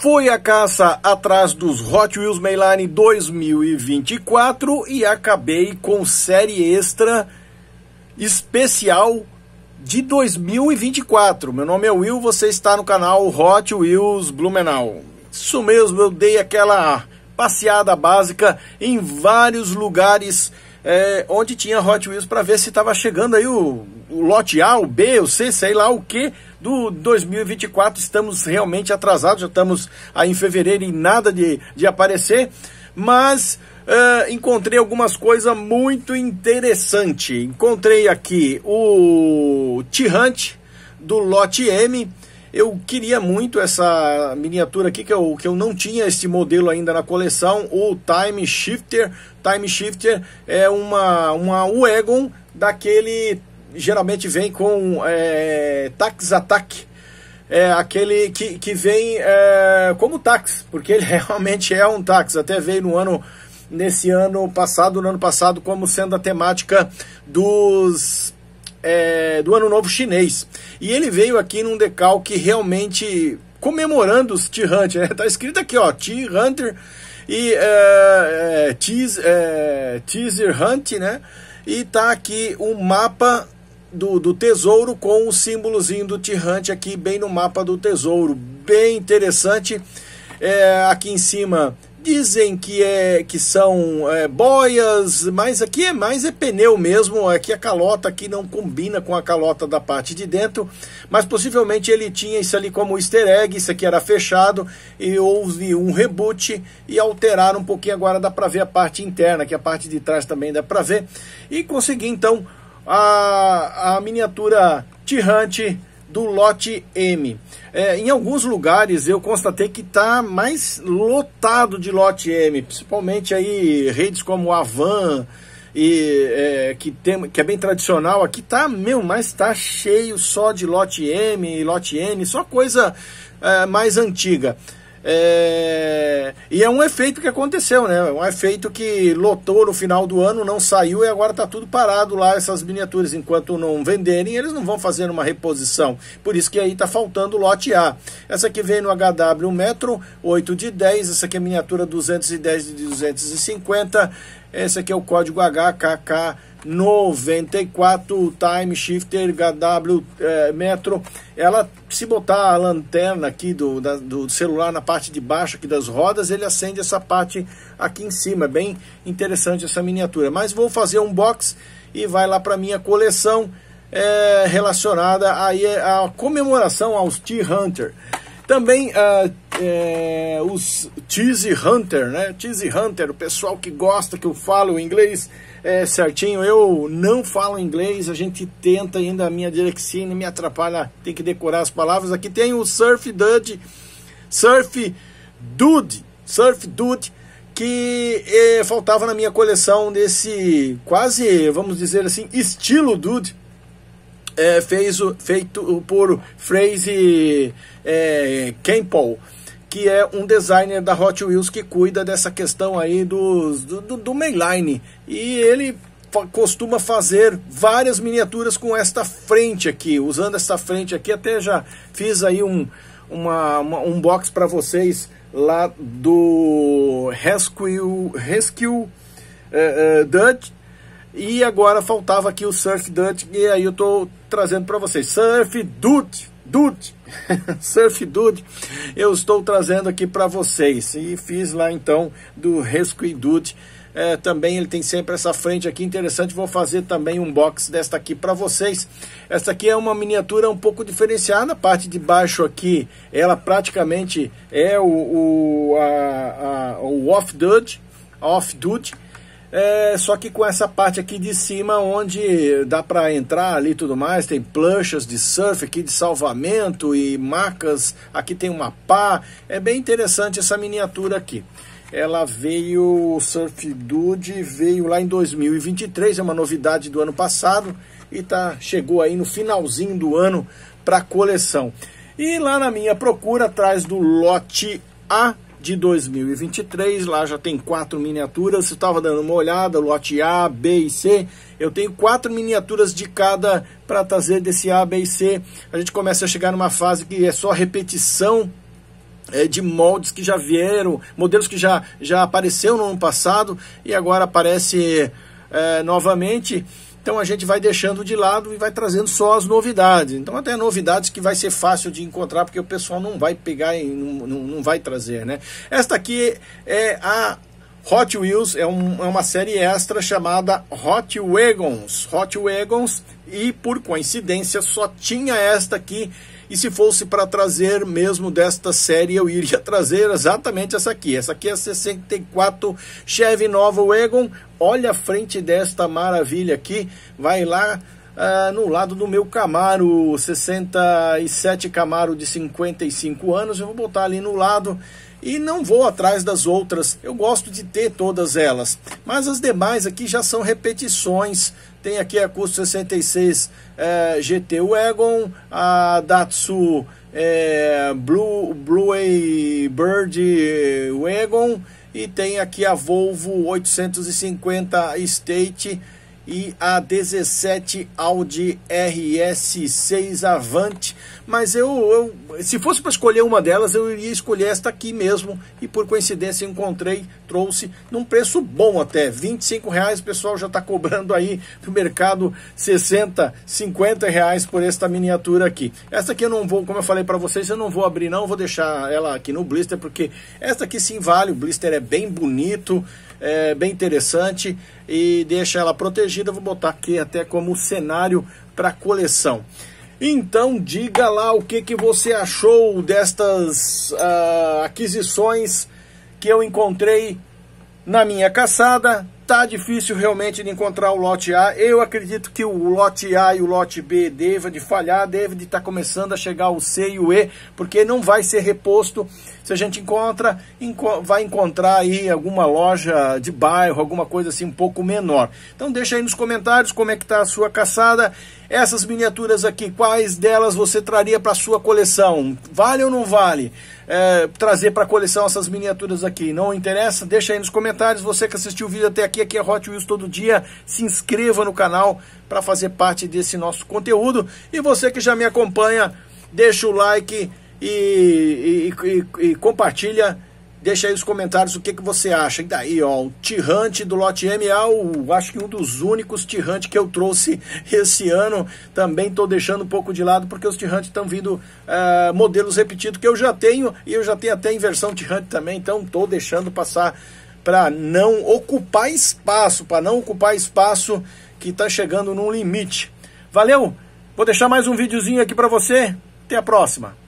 Foi a caça atrás dos Hot Wheels Mayline 2024 e acabei com série extra especial de 2024. Meu nome é Will, você está no canal Hot Wheels Blumenau. Isso mesmo, eu dei aquela passeada básica em vários lugares é, onde tinha Hot Wheels para ver se estava chegando aí o, o lote A, o B, o C, sei lá o que do 2024. Estamos realmente atrasados, já estamos aí em fevereiro e nada de, de aparecer, mas. Uh, encontrei algumas coisas muito interessantes. Encontrei aqui o T-Hunt do lote M. Eu queria muito essa miniatura aqui que eu, que eu não tinha esse modelo ainda na coleção, o Time Shifter. Time Shifter é uma uma Wagon daquele geralmente vem com é, tax attack, é aquele que, que vem é, como táxi, porque ele realmente é um táxi. Até veio no ano, nesse ano passado, no ano passado, como sendo a temática dos é, do Ano Novo Chinês. E ele veio aqui num decalque realmente comemorando os T-Hunter. Né? Tá escrito aqui, ó, T-Hunter e é, é, teaser, é, teaser Hunt, né? E tá aqui o um mapa do, do tesouro com o símbolozinho do tirante aqui bem no mapa do tesouro. Bem interessante. É, aqui em cima dizem que é que são é, boias, mas aqui é mais é pneu mesmo, aqui é a calota aqui não combina com a calota da parte de dentro, mas possivelmente ele tinha isso ali como easter egg, isso aqui era fechado e houve um reboot e alteraram um pouquinho agora dá para ver a parte interna, que a parte de trás também dá para ver e consegui então a, a miniatura tirante do lote M. É, em alguns lugares eu constatei que está mais lotado de lote M, principalmente aí redes como Van e é, que, tem, que é bem tradicional aqui tá meu mas está cheio só de lote M e lote N só coisa é, mais antiga é... E é um efeito que aconteceu, né? É um efeito que lotou no final do ano, não saiu e agora está tudo parado lá, essas miniaturas. Enquanto não venderem, eles não vão fazer uma reposição. Por isso que aí está faltando lote A. Essa aqui vem no HW Metro, 8 de 10. Essa aqui é miniatura 210 de 250. Esse aqui é o código HKK 94, Time Shifter HW é, Metro. Ela, se botar a lanterna aqui do, da, do celular na parte de baixo aqui das rodas, ele acende essa parte aqui em cima. É bem interessante essa miniatura. Mas vou fazer um box e vai lá para minha coleção é, relacionada aí à é, comemoração aos T-Hunter. Também... Uh, é, os Cheesy Hunter, né? Cheesy Hunter, o pessoal que gosta que eu falo inglês é, certinho. Eu não falo inglês, a gente tenta ainda, a minha direxia me atrapalha, tem que decorar as palavras. Aqui tem o Surf Dude, Surf Dude, Surf Dude, que é, faltava na minha coleção desse quase, vamos dizer assim, estilo Dude. É, fez, feito por Phrase é, Campbell que é um designer da Hot Wheels que cuida dessa questão aí do, do, do mainline. E ele costuma fazer várias miniaturas com esta frente aqui, usando esta frente aqui, até já fiz aí um, uma, uma um box para vocês lá do Rescue, Rescue uh, uh, Dutch, e agora faltava aqui o Surf Dutch, e aí eu estou trazendo para vocês, Surf Dutch, Dude, Surf Dude, eu estou trazendo aqui para vocês. E fiz lá então do Rescue Dude. É, também ele tem sempre essa frente aqui interessante. Vou fazer também um box desta aqui para vocês. Esta aqui é uma miniatura um pouco diferenciada. A parte de baixo aqui, ela praticamente é o, o, a, a, o Off Dude. Off Dude é, só que com essa parte aqui de cima, onde dá para entrar ali e tudo mais, tem planchas de surf aqui de salvamento e macas. Aqui tem uma pá. É bem interessante essa miniatura aqui. Ela veio, o Surf Dude veio lá em 2023, é uma novidade do ano passado e tá, chegou aí no finalzinho do ano para coleção. E lá na minha procura, atrás do lote A, de 2023. Lá já tem quatro miniaturas. Você estava dando uma olhada, lote A, B e C. Eu tenho quatro miniaturas de cada para trazer desse A, B e C. A gente começa a chegar numa fase que é só repetição é, de moldes que já vieram, modelos que já, já apareceram no ano passado e agora aparece é, novamente. Então a gente vai deixando de lado e vai trazendo só as novidades. Então até novidades que vai ser fácil de encontrar, porque o pessoal não vai pegar e não, não, não vai trazer, né? Esta aqui é a Hot Wheels, é, um, é uma série extra chamada Hot Wagons. Hot Wagons, e por coincidência só tinha esta aqui e se fosse para trazer mesmo desta série, eu iria trazer exatamente essa aqui. Essa aqui é a 64 Chevy Nova Wagon. Olha a frente desta maravilha aqui. Vai lá, ah, no lado do meu Camaro, 67 Camaro de 55 anos, eu vou botar ali no lado e não vou atrás das outras. Eu gosto de ter todas elas, mas as demais aqui já são repetições. Tem aqui a Custo 66 GT Wagon, a Datsu é, Blue, Blue Bird eh, Wagon e tem aqui a Volvo 850 State e a 17 Audi RS6 Avante. Mas eu, eu se fosse para escolher uma delas, eu iria escolher esta aqui mesmo. E por coincidência encontrei, trouxe num preço bom até, 25 reais. O pessoal já está cobrando aí no mercado 60, 50 reais por esta miniatura aqui. esta aqui eu não vou, como eu falei para vocês, eu não vou abrir não, vou deixar ela aqui no blister porque esta aqui sim vale. O blister é bem bonito é bem interessante e deixa ela protegida. Vou botar aqui até como cenário para coleção. Então diga lá o que, que você achou destas uh, aquisições que eu encontrei na minha caçada Tá difícil realmente de encontrar o lote A. Eu acredito que o lote A e o lote B deva de falhar, deve de estar tá começando a chegar o C e o E, porque não vai ser reposto. Se a gente encontra, vai encontrar aí alguma loja de bairro, alguma coisa assim um pouco menor. Então deixa aí nos comentários como é que tá a sua caçada. Essas miniaturas aqui, quais delas você traria para sua coleção? Vale ou não vale é, trazer para coleção essas miniaturas aqui? Não interessa? Deixa aí nos comentários. Você que assistiu o vídeo até aqui, aqui, aqui é Hot Wheels todo dia. Se inscreva no canal para fazer parte desse nosso conteúdo. E você que já me acompanha, deixa o like e, e, e, e compartilha. Deixa aí os comentários o que, que você acha. E daí, ó, o Tirante do lote M é o, acho que um dos únicos Tirante que eu trouxe esse ano. Também estou deixando um pouco de lado, porque os tirantes estão vindo eh, modelos repetidos que eu já tenho, e eu já tenho até em versão Tirante também, então estou deixando passar para não ocupar espaço, para não ocupar espaço que está chegando num limite. Valeu? Vou deixar mais um videozinho aqui para você. Até a próxima.